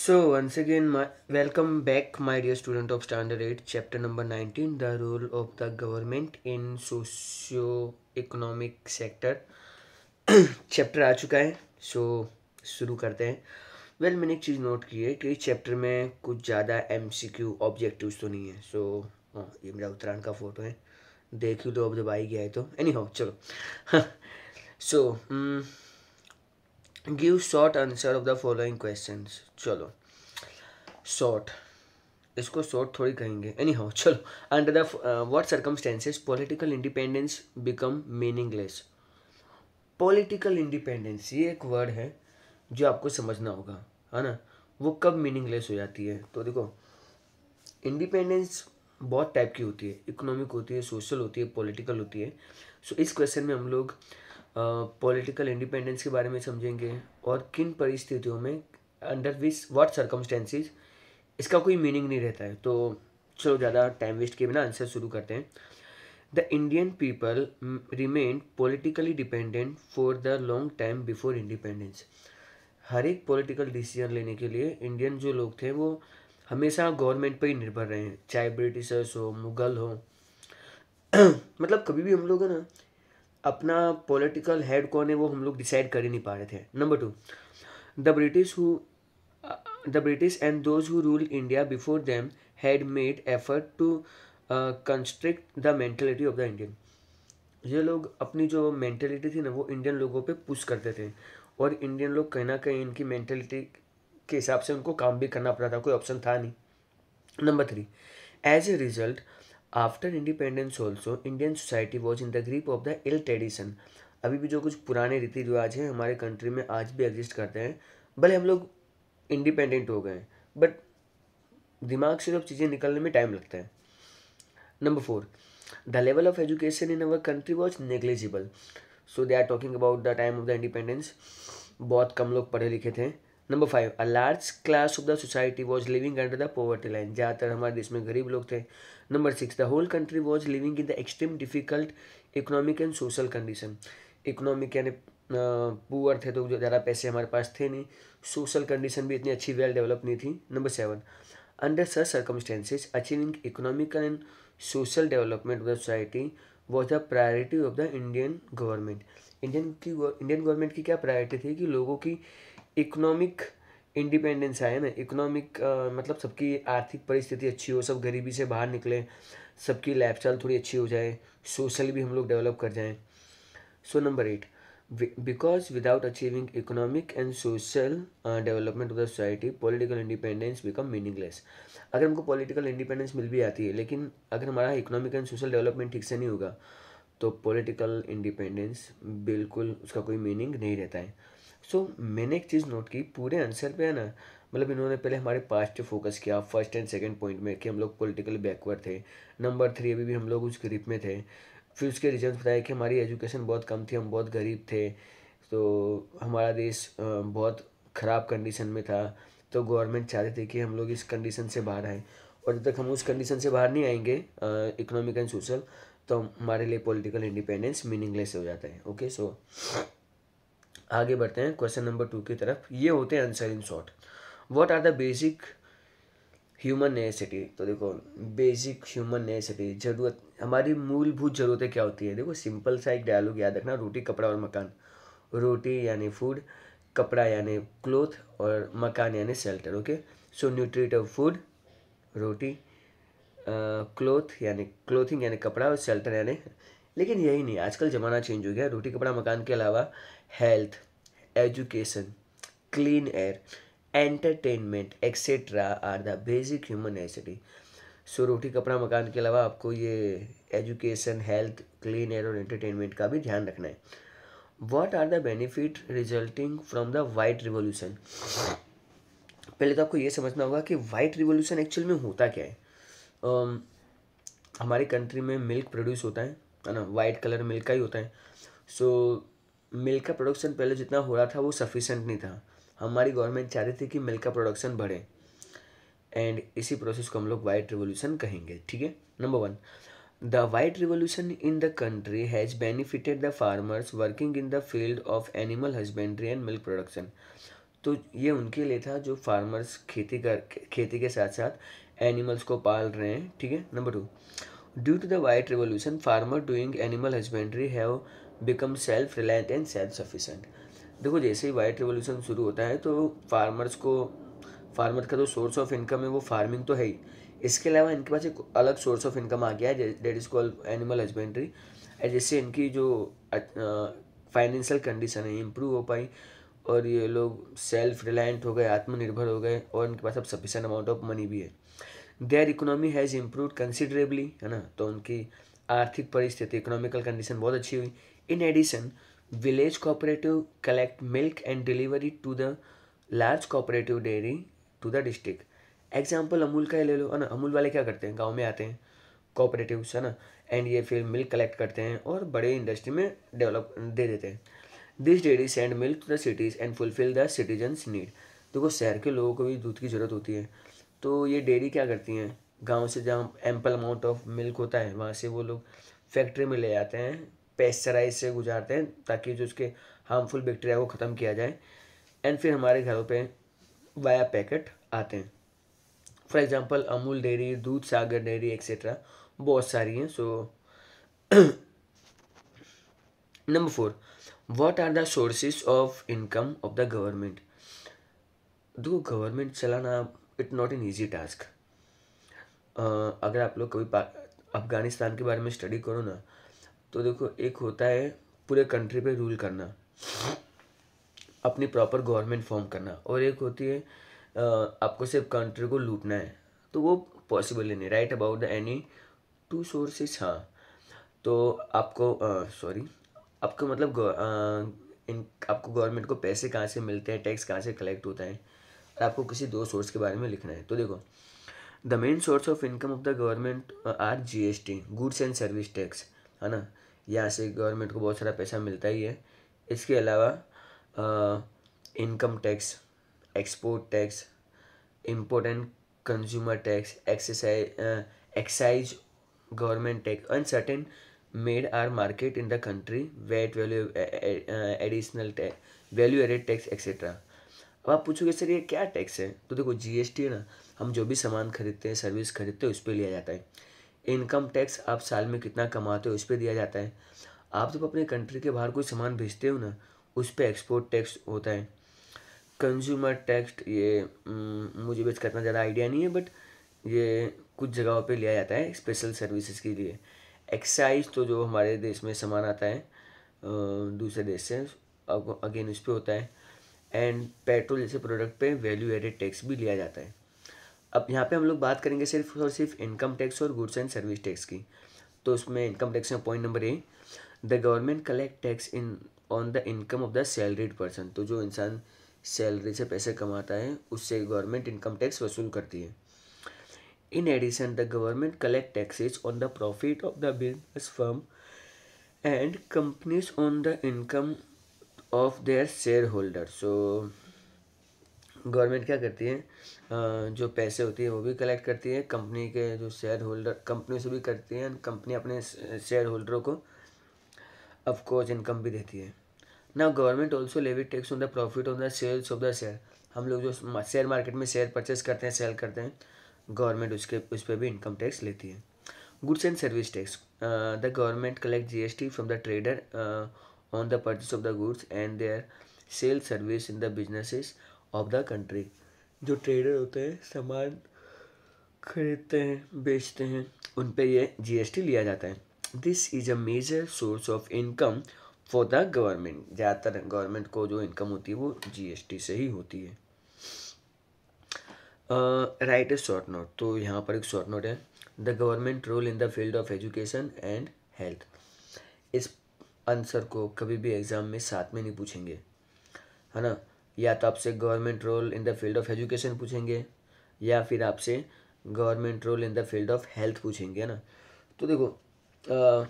So once again my welcome back my dear student of standard eight chapter number nineteen the role of the government in socio economic sector chapter आ चुका है so so, शुरू करते हैं well well, मैंने एक चीज़ note की है कि इस चैप्टर में कुछ ज़्यादा एम सी क्यू ऑब्जेक्टिव तो नहीं है सो so, हाँ ये मेरा उत्तराण का फोटो है देख लू तो अब दबाई गया है तो एनी हाउ चलो so so, hmm, give short answer of the following question चलो शॉर्ट इसको शॉर्ट थोड़ी कहेंगे एनी हाउ चलो under the what circumstances political independence become meaningless political independence ये एक वर्ड है जो आपको समझना होगा है ना वो कब मीनिंगलेस हो जाती है तो देखो इंडिपेंडेंस बहुत टाइप की होती है इकोनॉमिक होती है सोशल होती है पॉलिटिकल होती है सो so, इस क्वेश्चन में हम लोग पॉलिटिकल इंडिपेंडेंस के बारे में समझेंगे और किन परिस्थितियों में अंडर विस वाट सरकमस्टेंसेज इसका कोई मीनिंग नहीं रहता है तो चलो ज़्यादा टाइम वेस्ट किए बिना आंसर शुरू करते हैं the Indian people remain politically dependent for the long time before independence हर एक पॉलिटिकल डिसीजन लेने के लिए इंडियन जो लोग थे वो हमेशा गवर्नमेंट पर ही निर्भर रहे हैं चाहे ब्रिटिशर्स हो मुगल हो मतलब कभी भी हम लोग है ना अपना पॉलिटिकल हेड कौन है वो हम लोग डिसाइड कर ही नहीं पा रहे थे number two the British who the British and those who rule India before them had made effort to constrict the mentality of the Indian ये लोग अपनी जो मैंटेलिटी थी ना वो इंडियन लोगों पे पुश करते थे और इंडियन लोग कहीं ना कहीं इनकी मैंटेलिटी के हिसाब से उनको काम भी करना पड़ा था कोई ऑप्शन था नहीं number three as a result after independence also Indian society was in the grip of the ill tradition अभी भी जो कुछ पुराने रीति रिवाज हैं हमारे कंट्री में आज भी एग्जिस्ट करते हैं भले हम लोग इंडिपेंडेंट हो गए बट दिमाग से जब चीज़ें निकलने में टाइम लगता है number four the level of education in our country was negligible so they are talking about the time of the independence बहुत कम लोग पढ़े लिखे थे number five a large class of the society was living under the poverty line ज़्यादातर हमारे देश में गरीब लोग थे number six the whole country was living in the extreme difficult economic and social condition economic यानी पुअर थे तो ज़्यादा पैसे हमारे पास थे नहीं सोशल कंडीशन भी इतनी अच्छी वेल डेवलप नहीं थी number seven under such circumstances achieving economical and social development of the society was the priority of the Indian government Indian की इंडियन गवर्नमेंट की क्या प्रायोरिटी थी कि लोगों की इकोनॉमिक इंडिपेंडेंस आए ना इकोनॉमिक मतलब सबकी आर्थिक परिस्थिति अच्छी हो सब गरीबी से बाहर निकले सबकी लाइफ स्टाइल थोड़ी अच्छी हो जाए सोशल भी हम लोग डेवलप कर जाएँ so number eight because without achieving economic and social development of the society political independence become meaningless अगर हमको पोलिटिकल इंडिपेंडेंस मिल भी आती है लेकिन अगर हमारा इकोनॉमिक एंड सोशल डेवलपमेंट ठीक से नहीं होगा तो पोलिटिकल इंडिपेंडेंस बिल्कुल उसका कोई मीनिंग नहीं रहता है सो so, मैंने एक चीज़ नोट की पूरे आंसर पे है ना मतलब इन्होंने पहले हमारे पास्ट पे फोकस किया फर्स्ट एंड सेकंड पॉइंट में कि हम लोग पॉलिटिकल बैकवर्ड थे नंबर थ्री अभी भी हम लोग उस ग्रिप में थे फिर उसके रीजन बताए कि हमारी एजुकेशन बहुत कम थी हम बहुत गरीब थे तो हमारा देश बहुत ख़राब कंडीशन में था तो गवर्नमेंट चाहते थे कि हम लोग इस कंडीशन से बाहर आएँ और जब तक हम उस कंडीशन से बाहर नहीं आएंगे इकोनॉमिक एंड सोशल तो हमारे लिए पॉलिटिकल इंडिपेंडेंस मीनिंगलेस हो जाता है ओके सो आगे बढ़ते हैं क्वेश्चन नंबर टू की तरफ ये होते हैं answer in short what are the basic human necessity तो देखो बेसिक ह्यूमन नेसेसिटी जरूरत हमारी मूलभूत ज़रूरतें क्या होती है देखो सिंपल सा एक डायलॉग याद रखना रोटी कपड़ा और मकान रोटी यानी फूड कपड़ा यानी क्लोथ और मकान यानी shelter okay so nutrient of food roti cloth यानी क्लोथिंग यानी कपड़ा और शेल्टर यानी लेकिन यही नहीं आजकल ज़माना चेंज हो गया रोटी कपड़ा मकान के अलावा health education clean air entertainment etcetera are the basic human necessity so रोटी कपड़ा मकान के अलावा आपको ये एजुकेशन हेल्थ क्लीन एयर और एंटरटेनमेंट का भी ध्यान रखना है what are the benefit resulting from the white revolution पहले तो आपको ये समझना होगा कि वाइट रिवोल्यूशन एक्चुअल में होता क्या है um, हमारी कंट्री में मिल्क प्रोड्यूस होता है है ना वाइट कलर मिल्क का ही होता है सो so, मिल्क का प्रोडक्शन पहले जितना हो रहा था वो सफिशेंट नहीं था हमारी गवर्नमेंट चाह रही थी कि मिल्क का प्रोडक्शन बढ़े एंड इसी प्रोसेस को हम लोग वाइट रिवोल्यूशन कहेंगे ठीक है number one the white revolution in the country has benefited the farmers working in the field of animal husbandry and milk production तो ये उनके लिए था जो फार्मर्स खेती कर खेती के साथ साथ एनिमल्स को पाल रहे हैं ठीक है number two due to the white revolution farmer doing animal husbandry have become self reliant and self sufficient देखो जैसे ही वाइट रिवोल्यूशन शुरू होता है तो फार्मर्स को फार्मर का जो सोर्स ऑफ इनकम है वो फार्मिंग तो है ही इसके अलावा इनके पास एक अलग सोर्स ऑफ इनकम आ गया है that is called animal husbandry and जिससे इनकी जो फाइनेंशियल कंडीशन है इम्प्रूव हो पाई और ये लोग सेल्फ रिलायंट हो गए आत्मनिर्भर हो गए और इनके पास अब सफिशेंट अमाउंट ऑफ मनी भी है there economy has improve considerably है ना तो उनकी आर्थिक परिस्थिति इकोनॉमिकल कंडीशन बहुत अच्छी हुई in addition village cooperative collect milk and delivery to the large cooperative dairy to the district example Amul का ही ले लो है ना अमूल वाले क्या करते हैं गाँव में आते हैं कोऑपरेटिव है ना एंड ये फिर मिल्क कलेक्ट करते हैं और बड़े इंडस्ट्री में डेवलप दे देते हैं this dairy send milk to the cities and fulfil the citizens need देखो शहर के लोगों को भी दूध की ज़रूरत होती है तो ये डेयरी क्या करती हैं गांव से जहाँ एम्पल अमाउंट ऑफ मिल्क होता है वहाँ से वो लोग फैक्ट्री में ले जाते हैं पेस्चराइज से गुजारते हैं ताकि जो उसके हार्मफुल बैक्टीरिया को ख़त्म किया जाए एंड फिर हमारे घरों पे वाया पैकेट आते हैं फॉर एग्जांपल अमूल डेयरी दूध सागर डेयरी एक्सेट्रा बहुत सारी हैं so number four what are the of income of the government दो गवर्नमेंट चलाना it not an easy task अगर आप लोग कभी अफ़गानिस्तान के बारे में स्टडी करो ना तो देखो एक होता है पूरे कंट्री पे रूल करना अपनी प्रॉपर गवर्नमेंट फॉर्म करना और एक होती है आपको सिर्फ कंट्री को लूटना है तो वो पॉसिबल ही नहीं right about the any two sources हाँ तो आपको सॉरी आपको मतलब इन आपको गवर्नमेंट को पैसे कहाँ से मिलते हैं टैक्स कहाँ से कलेक्ट होता है और आपको किसी दो सोर्स के बारे में लिखना है तो देखो the main source of income of the government are G S T goods and service tax है ना यहाँ से गवर्नमेंट को बहुत सारा पैसा मिलता ही है इसके अलावा income tax export tax import and consumer tax excise excise government tax and certain made are market in the country VAT value additional tax value added tax etcetera अब आप पूछोगे सर ये क्या टैक्स है तो देखो टी है ना हम जो भी सामान खरीदते हैं सर्विस खरीदते हैं उस पर लिया जाता है इनकम टैक्स आप साल में कितना कमाते हो उस पर दिया जाता है आप जब अपने कंट्री के बाहर कोई सामान भेजते हो ना उस पर एक्सपोर्ट टैक्स होता है कंज्यूमर टैक्स ये हम्म, मुझे भी इतना ज़्यादा आइडिया नहीं है बट ये कुछ जगहों पे लिया जाता है स्पेशल सर्विसेज के लिए एक्साइज तो जो हमारे देश में सामान आता है दूसरे देश से अगेन उस पर होता है एंड पेट्रोल जैसे प्रोडक्ट पे वैल्यू एडेड टैक्स भी लिया जाता है अब यहाँ पे हम लोग बात करेंगे सिर्फ और सिर्फ इनकम टैक्स और गुड्स एंड सर्विस टैक्स की तो उसमें इनकम टैक्स में point number A the government collect tax in on the income of the salaried person तो जो इंसान सैलरी से पैसे कमाता है उससे गवर्नमेंट इनकम टैक्स वसूल करती है in addition the government collect taxes on the profit of the business firm and companies on the income of their share holder so government क्या करती है जो पैसे होती है वो भी कलेक्ट करती है कंपनी के जो शेयर होल्डर कंपनी से भी करती है कंपनी अपने शेयर होल्डरों को अफकोर्स इनकम भी देती है ना government also levy tax on the profit on the sales of the share हम लोग जो शेयर मार्केट में शेयर परचेस करते हैं सेल करते हैं गवर्नमेंट उसके उस पर भी इनकम टैक्स लेती है goods and service tax the government collect G S T from the trader on the purchase of the goods and their sale service in the businesses of the country जो trader होते हैं सामान खरीदते हैं बेचते हैं उन पर यह जीएसटी लिया जाता है this is a major source of income for the government ज़्यादातर गवर्नमेंट को जो इनकम होती है वो जीएसटी से ही होती है राइट ए शॉर्ट नोट तो यहाँ पर एक शॉर्ट नोट है the government role in the field of education and health इस आंसर को कभी भी एग्ज़ाम में साथ में नहीं पूछेंगे है ना या तो आपसे government role in the field of education पूछेंगे या फिर आपसे government role in the field of health पूछेंगे है ना तो देखो आ,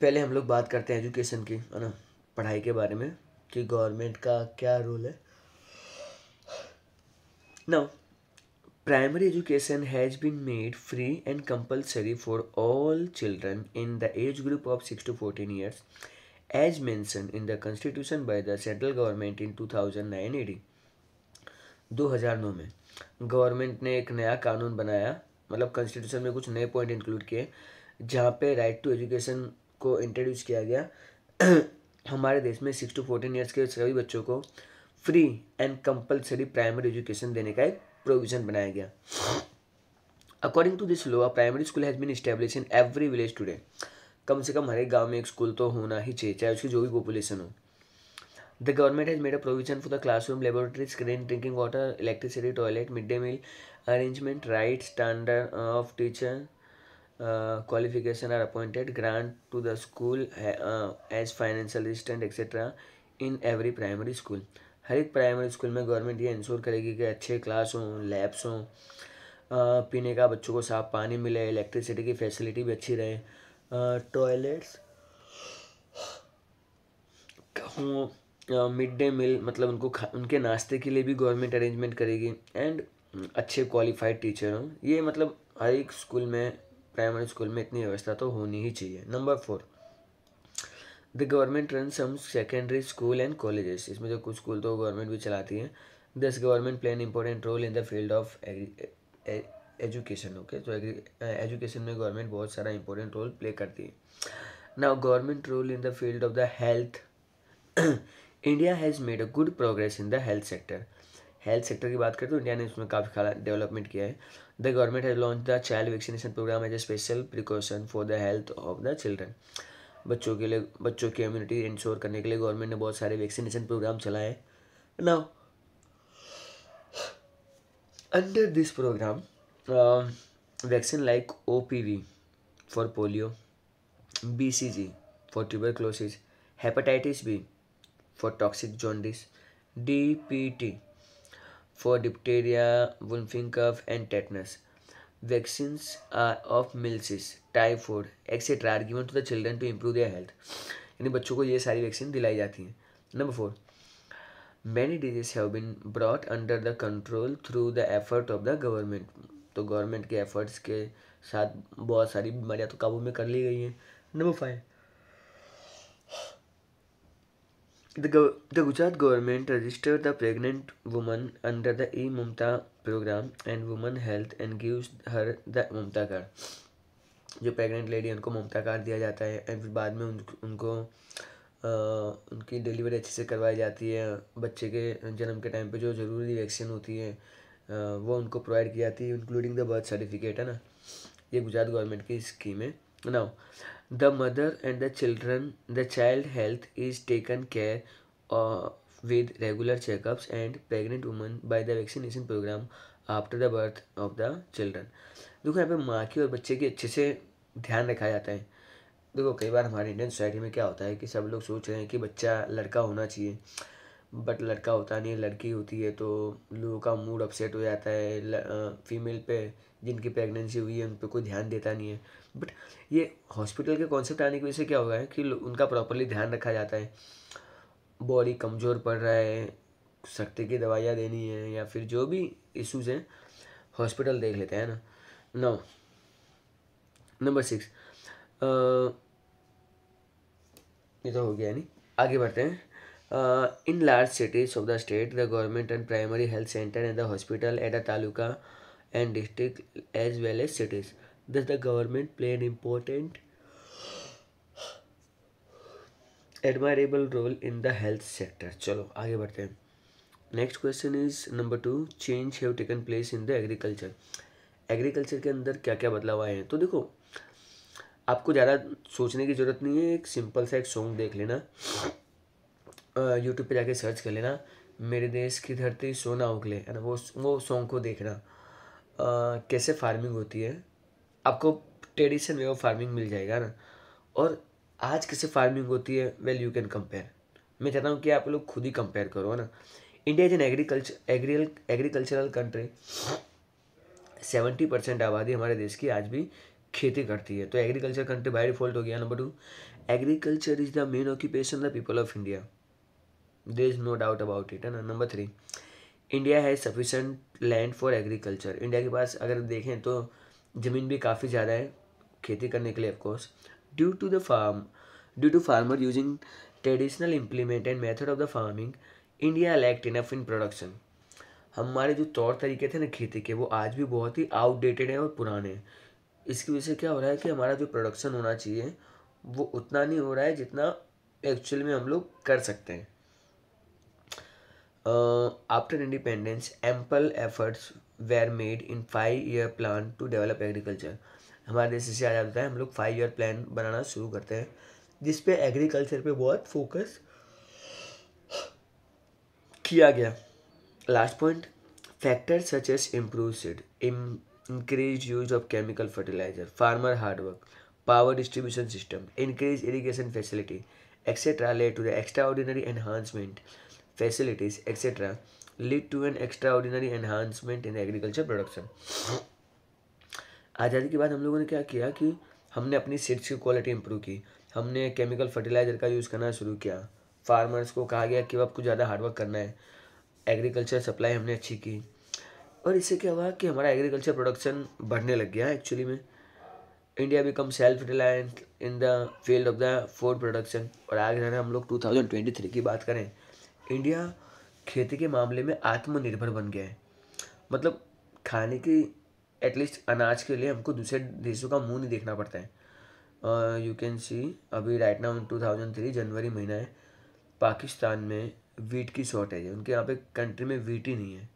पहले हम लोग बात करते हैं एजुकेशन की है ना पढ़ाई के बारे में कि गवर्नमेंट का क्या रोल है ना primary education has been made free and compulsory for all children in the age group of six to fourteen years as mentioned in the constitution by the central government in 2009 AD 2009 में government ने एक नया कानून बनाया मतलब constitution में कुछ नए पॉइंट इंक्लूड किए जहाँ पे राइट टू एजुकेशन को इंट्रोड्यूस किया गया हमारे देश में सिक्स टू फोर्टीन ईयर्स के सभी बच्चों को free and compulsory primary education देने का एक प्रोविज़न बनाया गया according to this law primary school has been establish in every village today कम से कम हर एक गाँव में एक स्कूल तो होना ही चाहिए चाहे उसकी जो भी पॉपुलेशन हो the government has made a provision for the classroom laboratory screen drinking water electricity toilet mid day meal arrangement right standard of teacher qualification are appointed grant to the school as financial assistant etcetera in every primary school हर एक primary school में government ये ensure करेगी कि अच्छे class हों labs हों uh, पीने का बच्चों को साफ पानी मिले इलेक्ट्रिसिटी की फैसिलिटी भी अच्छी रहे टॉयलेट्स मिड डे मील मतलब उनको उनके नाश्ते के लिए भी गवर्नमेंट अरेंजमेंट करेगी एंड हम्म, अच्छे क्वालिफाइड टीचर हों ये मतलब हर एक स्कूल में प्राइमरी स्कूल में इतनी व्यवस्था तो होनी ही चाहिए number four the government run some secondary school and colleges इसमें जो कुछ स्कूल तो गवर्नमेंट भी चलाती है this government play an important role in the field of education okay तो एजुकेशन में गवर्नमेंट बहुत सारा इंपॉर्टेंट रोल प्ले करती है now government role in the field of the health India has made a good progress in the health sector health sector की बात करें तो इंडिया ने उसमें काफ़ी खाला डेवलपमेंट किया है the government has launch the child vaccination programme as a special precaution for the health of the children बच्चों के लिए बच्चों की इम्यूनिटी इंश्योर करने के लिए गवर्नमेंट ने बहुत सारे वैक्सीनेशन प्रोग्राम चलाए now under this programme vaccine like O P V for polio B C G for tuberculosis hepatitis B for toxic jaundice D P T for diphtheria whooping cough and tetanus Vaccines are of measles typhoid etcetera are given to the children to improve their health यानी बच्चों को ये सारी vaccine दिलाई जाती हैं number four many disease have been brought under the control through the effort of the government तो government के एफर्ट्स के साथ बहुत सारी बीमारियाँ तो काबू में कर ली गई हैं number five the Gujarat government register the pregnant woman under the E Mamta programme and woman health and gives her the the card e जो प्रेगनेंट लेडी उनको ममता कार्ड दिया जाता है एंड फिर बाद में उन, उनको आ, उनकी डिलीवरी अच्छे से करवाई जाती है बच्चे के जन्म के टाइम पे जो ज़रूरी वैक्सीन होती है वो उनको प्रोवाइड की जाती है इंक्लूडिंग द बर्थ सर्टिफिकेट है ना ये गुजरात गवर्नमेंट की स्कीम है now the mother and the children the child health is taken care with regular checkups and pregnant woman by the vaccination programme after the birth of the children देखो यहाँ पे माँ की और बच्चे की अच्छे से ध्यान रखा जाता है देखो कई बार हमारे इंडियन सोसाइटी में क्या होता है कि सब लोग सोच रहे हैं कि बच्चा लड़का होना चाहिए बट लड़का होता नहीं लड़की होती है तो लोगों का मूड अपसेट हो जाता है फीमेल पे जिनकी प्रेगनेंसी हुई है उन पर कोई ध्यान देता नहीं है बट ये हॉस्पिटल के कॉन्सेप्ट आने की वजह से क्या हुआ है कि उनका प्रॉपरली ध्यान रखा जाता है बॉडी कमज़ोर पड़ रहा है सख्ती की दवाइयाँ देनी है या फिर जो भी इश्यूज़ हैं हॉस्पिटल देख लेते हैं ना नौ नंबर सिक्स ये तो हो गया नहीं आगे बढ़ते हैं Uh, in large cities of the state, the government and primary health center and the hospital at a taluka and district as well as cities. Thus, the government play an important, admirable role in the health sector. chalo aage badhte hain next question is number 2 change have taken place in the agriculture agriculture के अंदर क्या क्या बदलाव आए हैं तो देखो आपको ज़्यादा सोचने की ज़रूरत नहीं है एक सिंपल सा एक सॉन्ग देख लेना यूट्यूब पे जाके सर्च कर लेना मेरे देश की धरती सोना उगले है ना वो वो सॉन्ग को देखना आ, कैसे फार्मिंग होती है आपको ट्रेडिशन वे ऑफ फार्मिंग मिल जाएगा ना और आज कैसे फार्मिंग होती है वेल यू कैन कंपेयर मैं चाहता हूँ कि आप लोग खुद ही कंपेयर करो ना India is an agriculture agricultural country seventy percent आबादी हमारे देश की आज भी खेती करती है तो एग्रीकल्चर कंट्री बाई डिफॉल्ट हो गया number two agriculture is the main occupation the people of India there is no doubt about it है ना number three India has sufficient land for agriculture India के पास अगर देखें तो ज़मीन भी काफ़ी ज़्यादा है खेती करने के लिए of course due to the farm due to farmer using traditional implement and method of the farming India lacked enough in production हमारे जो तौर तरीके थे ना खेती के वो आज भी बहुत ही आउटडेटेड हैं और पुराने हैं इसकी वजह से क्या हो रहा है कि हमारा जो प्रोडक्शन होना चाहिए वो उतना नहीं हो रहा है जितना एक्चुअल में हम लोग कर सकते हैं Uh, after independence, ample efforts were made in five year plan to develop agriculture हमारे देश से आ जाता है हम लोग फाइव ईयर प्लान बनाना शुरू करते हैं जिसपे एग्रीकल्चर पे बहुत फोकस किया गया last point factor such as improve seed increase use of chemical fertiliser farmer hard work power distribution system increase irrigation facility etcetera led to the extraordinary enhancement facilities, etc., lead to an extraordinary enhancement in agriculture production. आज़ादी के बाद हम लोगों ने क्या किया कि हमने अपनी सीड्स की क्वालिटी इंप्रूव की हमने केमिकल फर्टिलाइज़र का यूज़ करना शुरू किया फार्मर्स को कहा गया कि अब कुछ ज़्यादा हार्डवर्क करना है एग्रीकल्चर सप्लाई हमने अच्छी की और इससे क्या हुआ कि हमारा एग्रीकल्चर प्रोडक्शन बढ़ने लग गया एक्चुअली में India become self reliance in the field of the food production और आगे हम लोग टू की बात करें इंडिया खेती के मामले में आत्मनिर्भर बन गया है मतलब खाने की एटलीस्ट अनाज के लिए हमको दूसरे देशों का मुंह नहीं देखना पड़ता है यू कैन सी अभी right now two thousand three जनवरी महीना है पाकिस्तान में वीट की शॉर्टेज है उनके यहाँ पे कंट्री में वीट ही नहीं है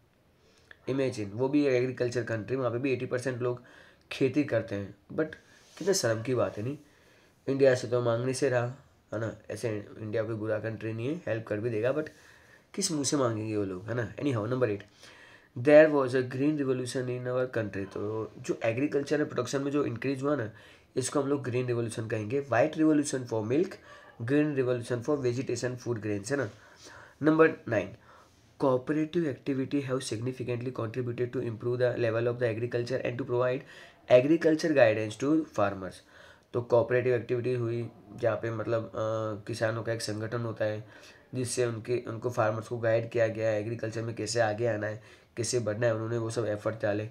इमेजिन वो भी एग्रीकल्चर कंट्री वहाँ पे भी एटी परसेंट लोग खेती करते हैं बट कितने शर्म की बात है नहीं इंडिया से तो मांगने से रहा है ना ऐसे इंडिया कोई बुरा कंट्री नहीं है हेल्प कर भी देगा बट किस मुँह से मांगेंगे वो लोग है ना anyhow number eight there was a green revolution in our country तो जो एग्रीकल्चर है प्रोडक्शन में जो इंक्रीज हुआ ना इसको हम लोग ग्रीन रिवोल्यूशन कहेंगे white revolution for milk green revolution for vegetation food grains है ना number nine cooperative activity have significantly contributed to improve the level of the agriculture and to provide agriculture guidance to farmers तो cooperative activity हुई जहाँ पे मतलब आ, किसानों का एक संगठन होता है जिससे उनके उनको फार्मर्स को गाइड किया गया है एग्रीकल्चर में कैसे आगे आना है कैसे बढ़ना है उन्होंने वो सब एफर्ट डाले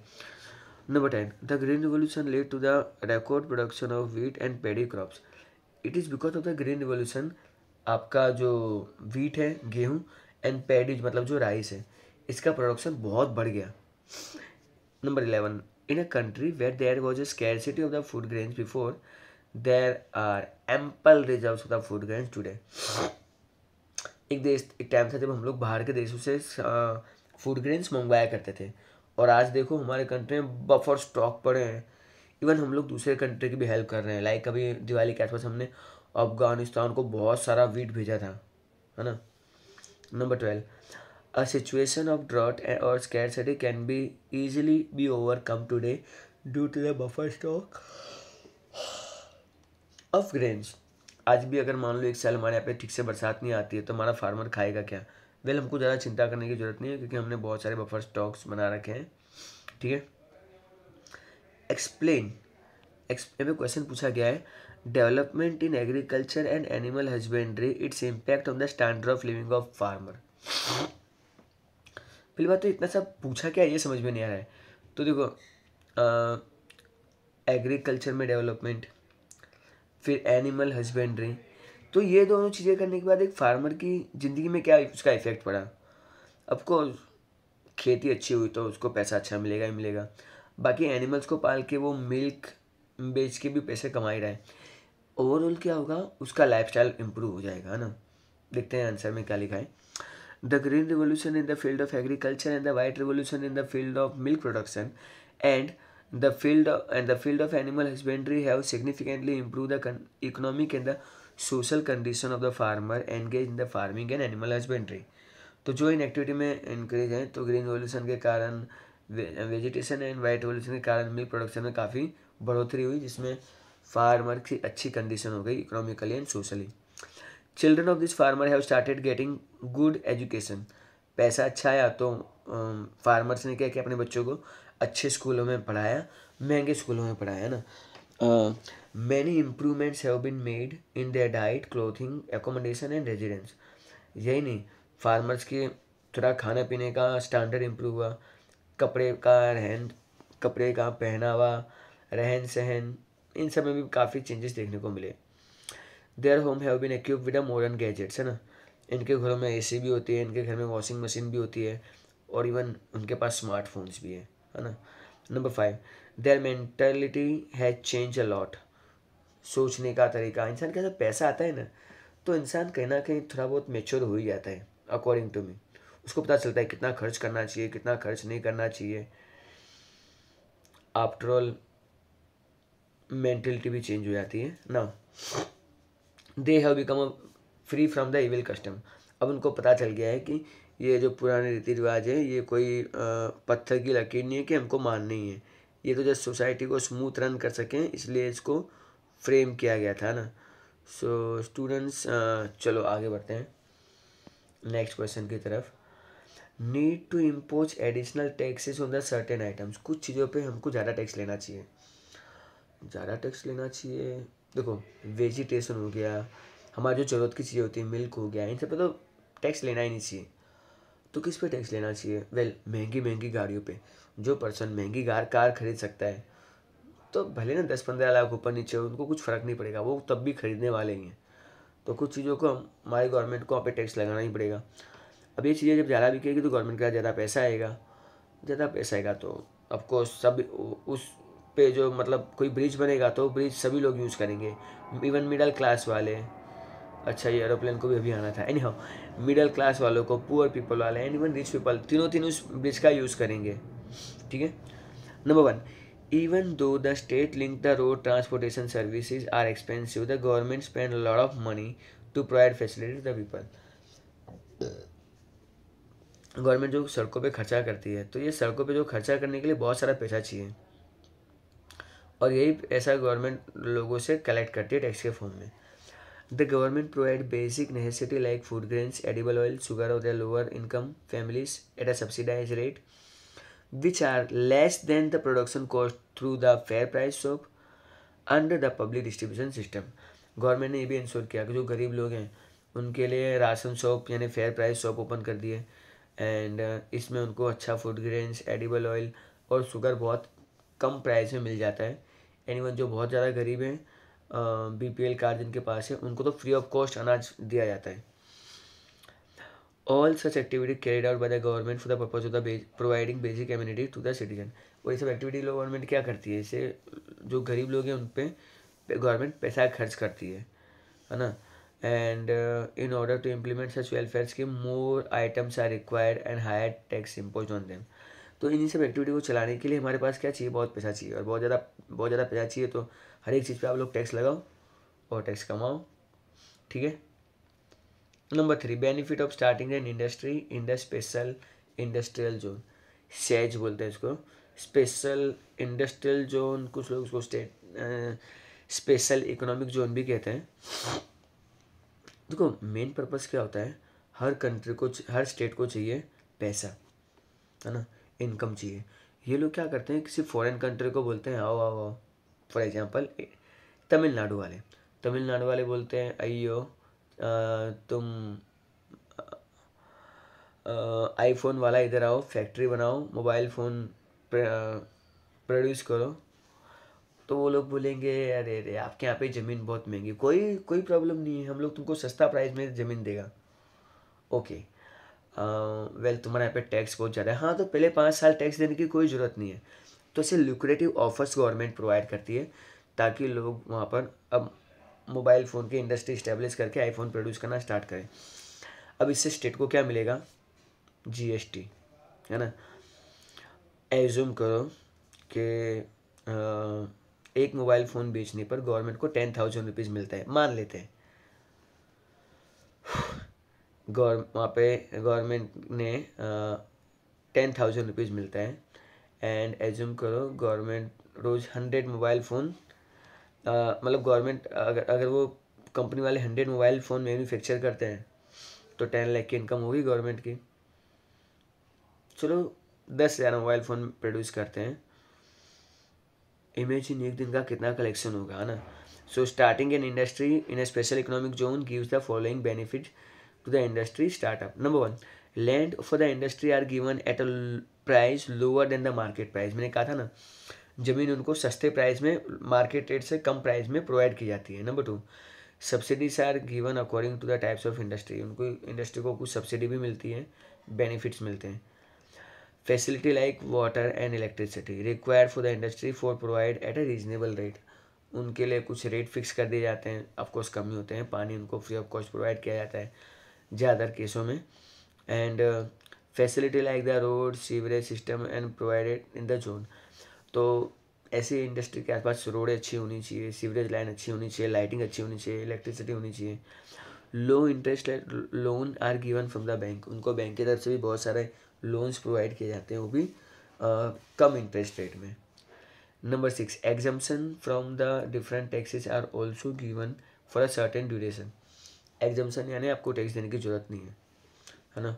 number ten the green revolution led to the record production of wheat and paddy crops it is because of the green revolution आपका जो वीट है गेहूँ एंड पेडीज मतलब जो राइस है इसका प्रोडक्शन बहुत बढ़ गया number eleven in a country where there was a scarcity of the food grains before there are ample reserves of the food grains today एक देश एक टाइम था जब हम लोग बाहर के देशों से फूड ग्रेन्स मंगवाया करते थे और आज देखो हमारे कंट्री में बफर स्टॉक पड़े हैं इवन हम लोग दूसरे कंट्री की भी हेल्प कर रहे हैं लाइक अभी दिवाली के आसपास हमने अफगानिस्तान को बहुत सारा वीट भेजा था है ना number twelve a situation of drought और scarcity can be easily be overcome today due to the buffer stock of grains आज भी अगर मान लो एक साल हमारे यहाँ पे ठीक से बरसात नहीं आती है तो हमारा फार्मर खाएगा क्या वेल हमको ज़्यादा चिंता करने की ज़रूरत नहीं है क्योंकि हमने बहुत सारे बफर स्टॉक्स बना रखे हैं ठीक है एक्सप्लेन एक्सप्लेन में क्वेश्चन पूछा गया है development in agriculture and animal husbandry its impact on the standard of living of farmer पहली बात तो इतना सब पूछा क्या ये समझ में नहीं आ रहा है तो देखो एग्रीकल्चर में डेवलपमेंट फिर एनिमल हस्बेंड्री तो ये दोनों चीज़ें करने के बाद एक फार्मर की ज़िंदगी में क्या उसका इफ़ेक्ट पड़ा आपको खेती अच्छी हुई तो उसको पैसा अच्छा मिलेगा ही मिलेगा बाकी एनिमल्स को पाल के वो मिल्क बेच के भी पैसे कमा ही रहे ओवरऑल क्या होगा उसका लाइफ स्टाइल इम्प्रूव हो जाएगा है ना देखते हैं आंसर में क्या लिखा है the green revolution in the field of agriculture and the white revolution in the field of milk production and the field and the field of animal husbandry have significantly improved the economic and the social condition of the farmer engaged in the farming and animal husbandry तो जो in activity में increase है तो green revolution के कारण vegetation and white revolution के कारण milk production में काफ़ी बढ़ोतरी हुई जिसमें फार्मर की अच्छी कंडीशन हो गई economically and socially children of this farmer have started getting good education पैसा अच्छा आया तो फार्मर्स ने क्या किया अपने बच्चों को अच्छे स्कूलों में पढ़ाया महंगे स्कूलों में पढ़ाया ना many improvements have been made in their diet clothing accommodation and residence यही नहीं फार्मर्स के थोड़ा खाना पीने का स्टैंडर्ड इम्प्रूव हुआ कपड़े का रहन कपड़े का पहनावा रहन सहन इन सब में भी काफ़ी चेंजेस देखने को मिले their home have been equipped with a modern gadgets है ना इनके घरों में सी भी होती है इनके घर में वॉशिंग मशीन भी होती है और इवन उनके पास स्मार्टफोन्स भी है है ना number five their mentality has change a lot सोचने का तरीका इंसान के अंदर पैसा आता है ना तो इंसान कहीं ना कहीं थोड़ा बहुत मेच्योर हो ही जाता है अकॉर्डिंग टू मी उसको पता चलता है कितना खर्च करना चाहिए कितना खर्च नहीं करना चाहिए आफ्टर ऑल मेंटेलिटी भी चेंज हो जाती है ना they have become free from the evil custom अब उनको पता चल गया है कि ये जो पुराने रीति रिवाज हैं ये कोई पत्थर की लकीर नहीं है कि हमको माननी है ये तो जस्ट सोसाइटी को स्मूथ रन कर सकें इसलिए इसको फ्रेम किया गया था ना सो so, स्टूडेंट्स चलो आगे बढ़ते हैं नेक्स्ट क्वेश्चन की तरफ need to impose additional taxes on the certain items कुछ चीज़ों पे हमको ज़्यादा टैक्स लेना चाहिए ज़्यादा टैक्स लेना चाहिए देखो वेजिटेशन हो गया हमारी जो ज़रूरत की चीज़ें होती है मिल्क हो गया इन सब पे तो टैक्स लेना ही नहीं चाहिए तो किस पे टैक्स लेना चाहिए वेल महंगी महंगी गाड़ियों पे जो पर्सन महंगी कार कार खरीद सकता है तो भले ना दस पंद्रह लाख ऊपर नीचे हो उनको कुछ फ़र्क नहीं पड़ेगा वो तब भी खरीदने वाले ही हैं तो कुछ चीज़ों को हमारी गवर्नमेंट को वहाँ पर टैक्स लगाना ही पड़ेगा अब ये चीज़ें जब ज़्यादा बिकेगी तो गवर्नमेंट का ज़्यादा पैसा आएगा ज़्यादा पैसा आएगा तो आपको सब उस पे जो मतलब कोई ब्रिज बनेगा तो ब्रिज सभी लोग यूज़ करेंगे इवन मिडल क्लास वाले अच्छा ये एरोप्लेन को भी अभी आना था एनी हाउ मिडिल क्लास वालों को पुअर पीपल वाले एंड इवन रिच पीपल तीनों तीनों ब्रिज का यूज़ करेंगे ठीक है number one even though the state link the road transportation services are expensive the government spend lot of money to provide facility the people government जो सड़कों पे खर्चा करती है तो ये सड़कों पे जो खर्चा करने के लिए बहुत सारा पैसा चाहिए और यही पैसा गवर्नमेंट लोगों से कलेक्ट करती है टैक्स के फॉर्म में The government provide basic necessity like food grains, edible oil, sugar of the lower income families at a subsidized rate, which are less than the production cost through the fair price shop under the public distribution system. Government ने ये भी ensure किया कि जो गरीब लोग हैं उनके लिए राशन शॉप यानी फेयर प्राइस शॉप ओपन कर दिए एंड इसमें उनको अच्छा फूड ग्रेन्स एडिबल ऑयल और शुगर बहुत कम प्राइस में मिल जाता है एनीवन जो बहुत ज़्यादा गरीब हैं बी पी एल कार्ड जिनके पास है उनको तो फ्री ऑफ कॉस्ट अनाज दिया जाता है all such activity carried out by the government for the purpose of the providing basic immunity to the citizen और ये सब एक्टिविटी गवर्नमेंट क्या करती है इसे जो गरीब लोग हैं उन पर गवर्नमेंट पैसा खर्च करती है है ना and in order to implement such welfare scheme more items are required and higher tax impose on them तो इन्हीं सब एक्टिविटी को चलाने के लिए हमारे पास क्या चाहिए बहुत पैसा चाहिए और बहुत ज़्यादा बहुत ज़्यादा पैसा चाहिए तो हर एक चीज़ पे आप लोग टैक्स लगाओ और टैक्स कमाओ ठीक है number three benefit of starting an industry in the special industrial zone SEZ बोलते हैं इसको स्पेशल इंडस्ट्रियल जोन कुछ लोग उसको स्टेट स्पेशल इकोनॉमिक जोन भी कहते हैं देखो मेन पर्पज़ क्या होता है हर कंट्री को हर स्टेट को चाहिए पैसा है ना इनकम चाहिए ये लोग क्या करते हैं किसी फॉरेन कंट्री को बोलते हैं आओ आओ आओ फॉर एग्जांपल तमिलनाडु वाले तमिलनाडु वाले बोलते हैं अयो तुम आईफोन वाला इधर आओ फैक्ट्री बनाओ मोबाइल फ़ोन प्रोड्यूस करो तो वो लोग बोलेंगे अरे अरे आपके यहाँ पे ज़मीन बहुत महंगी कोई कोई प्रॉब्लम नहीं है हम लोग तुमको सस्ता प्राइस में ज़मीन देगा ओके okay. वेल तुम्हारे यहाँ पे टैक्स बहुत ज़्यादा है हाँ तो पहले पाँच साल टैक्स देने की कोई ज़रूरत नहीं है तो ऐसे लुक्रेटिव ऑफर्स गवर्नमेंट प्रोवाइड करती है ताकि लोग वहाँ पर अब मोबाइल फ़ोन की इंडस्ट्री इस्टेब्लिश करके आईफोन प्रोड्यूस करना स्टार्ट करें अब इससे स्टेट को क्या मिलेगा जीएसटी है ना एज्यूम करो कि एक मोबाइल फ़ोन बेचने पर गवर्नमेंट को टेन थाउजेंड रुपीज़ मिलता है मान लेते हैं गवर वहाँ पे गवर्नमेंट ने टेन थाउजेंड रुपीज़ मिलता है एंड एज्यूम करो गवर्नमेंट रोज़ हंड्रेड मोबाइल फ़ोन मतलब गवर्नमेंट अगर अगर वो कंपनी वाले हंड्रेड मोबाइल फ़ोन मैन्युफैक्चर करते हैं तो टेन लाख की इनकम होगी गवर्नमेंट की चलो दस हज़ार मोबाइल फ़ोन प्रोड्यूस करते हैं इमेजिन एक दिन का कितना कलेक्शन होगा है ना so starting an industry in a special economic zone gives the following benefit to the industry startup. Number one, land for the industry are given at a price lower than the market price. मैंने कहा था ना ज़मीन उनको सस्ते price में market rate से कम price में प्रोवाइड की जाती है number two subsidies are given according to the types of industry उनको इंडस्ट्री को कुछ सब्सिडी भी मिलती है बेनिफिट्स मिलते हैं facility like water and electricity require for the industry for provide at a reasonable rate उनके लिए कुछ रेट फिक्स कर दिए जाते हैं ऑफकोर्स कम ही होते हैं पानी उनको फ्री ऑफ कॉस्ट प्रोवाइड किया जाता है ज़्यादा केसों में and facility like the road sewerage system and provided in the zone तो ऐसी इंडस्ट्री के आसपास रोडें अच्छी होनी चाहिए सीवरेज लाइन अच्छी होनी चाहिए लाइटिंग अच्छी होनी चाहिए इलेक्ट्रिसिटी होनी चाहिए low interest loan are given from the bank उनको बैंक की तरफ से भी बहुत सारे लोन्स प्रोवाइड किए जाते हैं वो भी आ, uh, कम इंटरेस्ट रेट में number six exemption from the different taxes are also given for a certain duration exemption यानी आपको टैक्स देने की ज़रूरत नहीं है है ना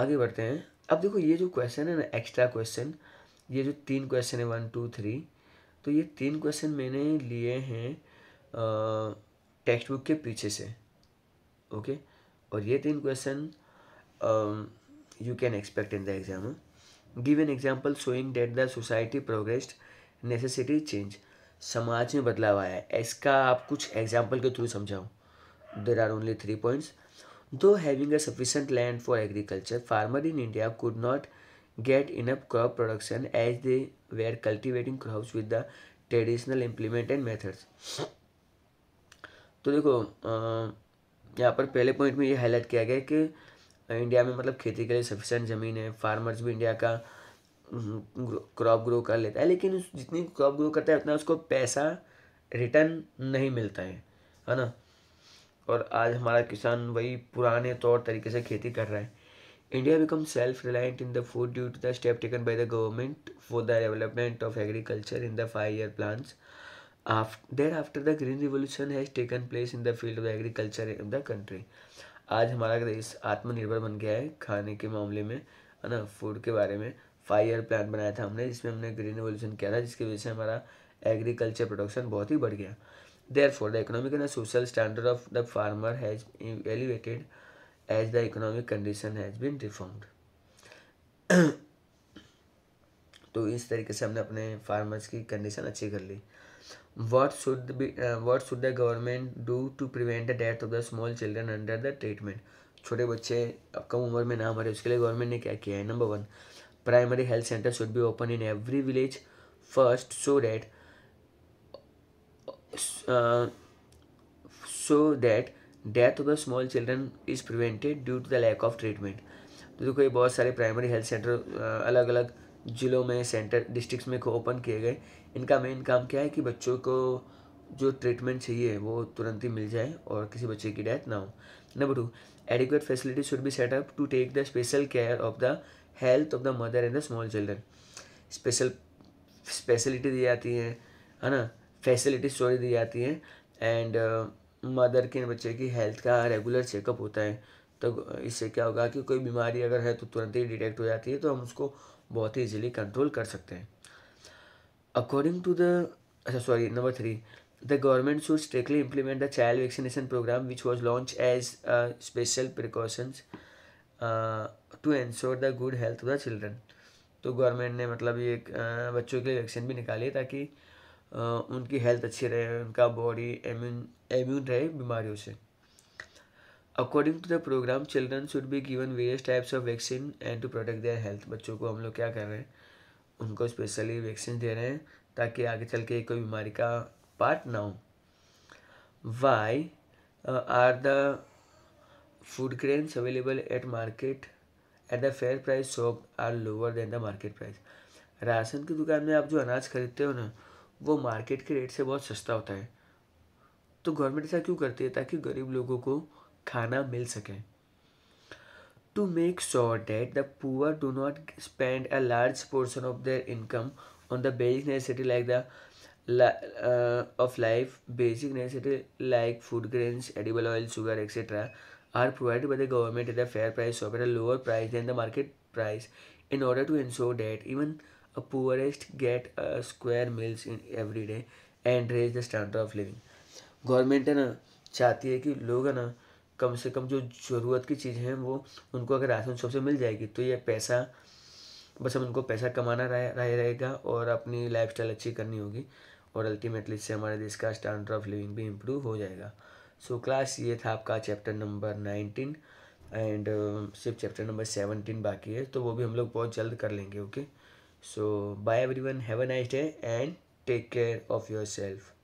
आगे बढ़ते हैं अब देखो ये जो क्वेश्चन है ना एक्स्ट्रा क्वेश्चन ये जो तीन क्वेश्चन है वन टू थ्री तो ये तीन क्वेश्चन मैंने लिए हैं टेक्स्ट बुक के पीछे से ओके और ये तीन question you can expect in the exam give an example showing that the society progressed necessity change समाज में बदलाव आया है इसका आप कुछ एग्जाम्पल के थ्रू समझाओ there are only three points दो having a sufficient land for agriculture farmer in India could not get get crop production as they were are cultivating crop with the traditional implement and methods तो देखो यहाँ पर पहले point में ये highlight किया गया कि इंडिया में मतलब खेती के लिए सफिशेंट ज़मीन है फार्मर्स भी इंडिया का क्रॉप ग्रो कर लेता है लेकिन उस जितनी क्रॉप ग्रो करता है उतना उसको पैसा रिटर्न नहीं मिलता है है ना और आज हमारा किसान वही पुराने तौर तरीके से खेती कर रहा है India become self reliant in the food due to the step taken by the government for the development of agriculture in the five year plans thereafter the green revolution has taken place in the field of agriculture in the country आज हमारा देश आत्मनिर्भर बन गया है खाने के मामले में है ना फूड के बारे में फाइव ईयर प्लान बनाया था हमने जिसमें हमने ग्रीन रिवोल्यूशन किया था जिसकी वजह से हमारा एग्रीकल्चर प्रोडक्शन बहुत ही बढ़ गया therefore the economic and social standard of the farmer has elevated as the economic condition has been reformed तो इस तरीके से हमने अपने फार्मर्स की कंडीशन अच्छी कर ली what should be uh, what should the government do to prevent the death of the small children under the छोटे बच्चे कम उम्र में ना मरे उसके लिए गवर्नमेंट ने क्या किया है number one primary health center should be open in every village first so that uh, so that death of small children is prevented due to the lack of treatment तो देखो ये बहुत सारे प्राइमरी हेल्थ सेंटर अलग अलग ज़िलों में centre districts में ओपन किए गए इनका मेन काम क्या है कि बच्चों को जो ट्रीटमेंट चाहिए वो तुरंत ही मिल जाए और किसी बच्चे की डेथ ना हो number two adequate facility should be set up to take the special care of the health of the mother and the small children special speciality दी जाती है है ना फैसिलिटी सॉरी दी जाती है एंड मदर के बच्चे की हेल्थ का रेगुलर चेकअप होता है तो uh, इससे क्या होगा कि कोई बीमारी अगर है तो तुरंत ही डिटेक्ट हो जाती है तो हम उसको बहुत ही ईजिली कंट्रोल कर सकते हैं अकॉर्डिंग टू द अच्छा sorry number three the government should strictly implement the child vaccination program which was launch as special precautions to ensure the good health of the children तो government ने मतलब ये uh, बच्चों के लिए vaccine भी निकाली ताकि uh, उनकी हेल्थ अच्छी रहे उनका बॉडी इम्यून इम्यून रहे बीमारियों से according to the program children should be given various types of vaccine and to protect their health बच्चों को हम लोग क्या कर रहे हैं उनको स्पेशली वैक्सीन दे रहे हैं ताकि आगे चल के कोई बीमारी का पार्ट ना हो why are the food grains available at market at the fair price shop are lower than the market price ration की दुकान में आप जो अनाज खरीदते हो ना वो मार्केट के रेट से बहुत सस्ता होता है तो गवर्नमेंट ऐसा क्यों करती है ताकि गरीब लोगों को खाना मिल सके to make sure that the poor do not spend a large portion of their income on the basic necessity like the of life basic necessity like food grains edible oil sugar etcetera are provided by the government at a fair price or at a lower price than the market price in order to ensure that even a poorest get a square meals in every day and raise the standard of living government है ना चाहती है कि लोग है ना कम से कम जो ज़रूरत की चीज़ें हैं वो उनको अगर राशन शॉप से मिल जाएगी तो ये पैसा बस हम उनको पैसा कमाना रह, रह रहेगा और अपनी लाइफ अच्छी करनी होगी और अल्टीमेटली इससे हमारे देश का स्टैंडर्ड ऑफ लिविंग भी इम्प्रूव हो जाएगा सो so, क्लास ये था आपका चैप्टर नंबर नाइनटीन एंड सिर्फ चैप्टर नंबर सेवनटीन बाकी है तो वो भी हम लोग बहुत जल्द कर लेंगे okay so bye everyone have a nice day and take care of your self